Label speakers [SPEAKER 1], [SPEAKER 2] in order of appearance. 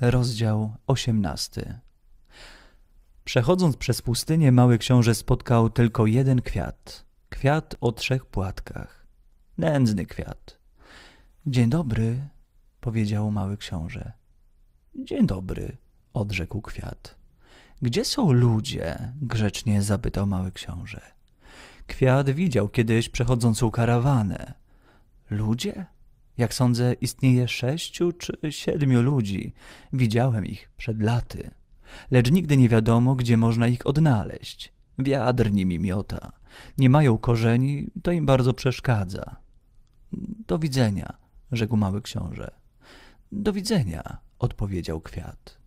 [SPEAKER 1] Rozdział 18. Przechodząc przez pustynię, mały książę spotkał tylko jeden kwiat. Kwiat o trzech płatkach. Nędzny kwiat. Dzień dobry, powiedział mały książę. Dzień dobry, odrzekł kwiat. Gdzie są ludzie? grzecznie zapytał mały książę. Kwiat widział kiedyś przechodzącą karawanę. Ludzie? Jak sądzę, istnieje sześciu czy siedmiu ludzi. Widziałem ich przed laty. Lecz nigdy nie wiadomo, gdzie można ich odnaleźć. Wiatr nimi miota. Nie mają korzeni, to im bardzo przeszkadza. Do widzenia, rzekł mały książę. Do widzenia, odpowiedział kwiat.